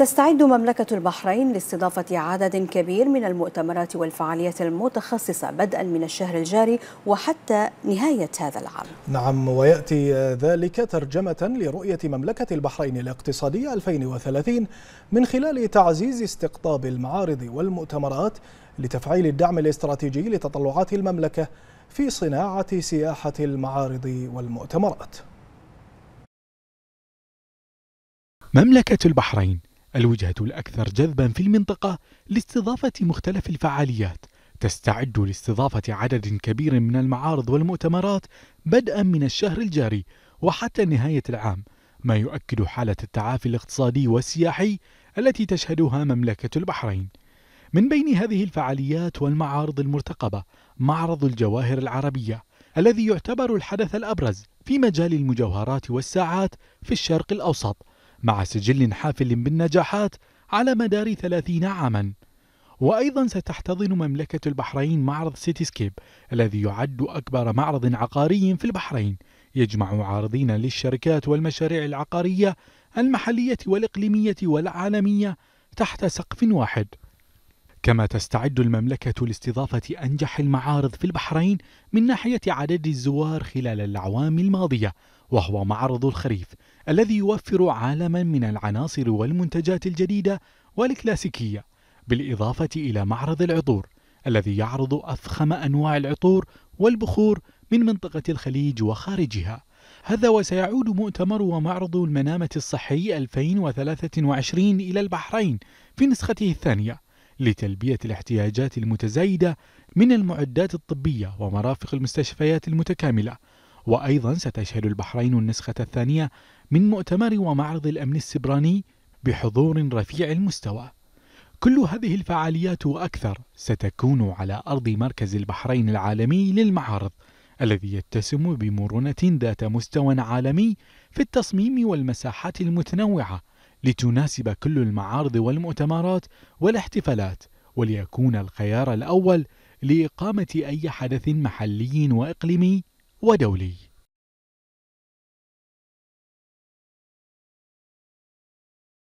تستعد مملكة البحرين لاستضافة عدد كبير من المؤتمرات والفعاليات المتخصصة بدءا من الشهر الجاري وحتى نهاية هذا العام نعم ويأتي ذلك ترجمة لرؤية مملكة البحرين الاقتصادية 2030 من خلال تعزيز استقطاب المعارض والمؤتمرات لتفعيل الدعم الاستراتيجي لتطلعات المملكة في صناعة سياحة المعارض والمؤتمرات مملكة البحرين الوجهة الأكثر جذبا في المنطقة لاستضافة مختلف الفعاليات تستعد لاستضافة عدد كبير من المعارض والمؤتمرات بدءا من الشهر الجاري وحتى نهاية العام ما يؤكد حالة التعافي الاقتصادي والسياحي التي تشهدها مملكة البحرين من بين هذه الفعاليات والمعارض المرتقبة معرض الجواهر العربية الذي يعتبر الحدث الأبرز في مجال المجوهرات والساعات في الشرق الأوسط مع سجل حافل بالنجاحات على مدار 30 عاما وأيضا ستحتضن مملكة البحرين معرض سيتيسكيب الذي يعد أكبر معرض عقاري في البحرين يجمع عارضين للشركات والمشاريع العقارية المحلية والإقليمية والعالمية تحت سقف واحد كما تستعد المملكة لاستضافة أنجح المعارض في البحرين من ناحية عدد الزوار خلال الأعوام الماضية وهو معرض الخريف الذي يوفر عالما من العناصر والمنتجات الجديدة والكلاسيكية بالإضافة إلى معرض العطور الذي يعرض أفخم أنواع العطور والبخور من منطقة الخليج وخارجها هذا وسيعود مؤتمر ومعرض المنامة الصحي 2023 إلى البحرين في نسخته الثانية لتلبية الاحتياجات المتزايدة من المعدات الطبية ومرافق المستشفيات المتكاملة وأيضا ستشهد البحرين النسخة الثانية من مؤتمر ومعرض الأمن السبراني بحضور رفيع المستوى كل هذه الفعاليات وأكثر ستكون على أرض مركز البحرين العالمي للمعارض الذي يتسم بمرونة ذات مستوى عالمي في التصميم والمساحات المتنوعة لتناسب كل المعارض والمؤتمرات والاحتفالات وليكون الخيار الأول لإقامة أي حدث محلي وإقليمي ودولي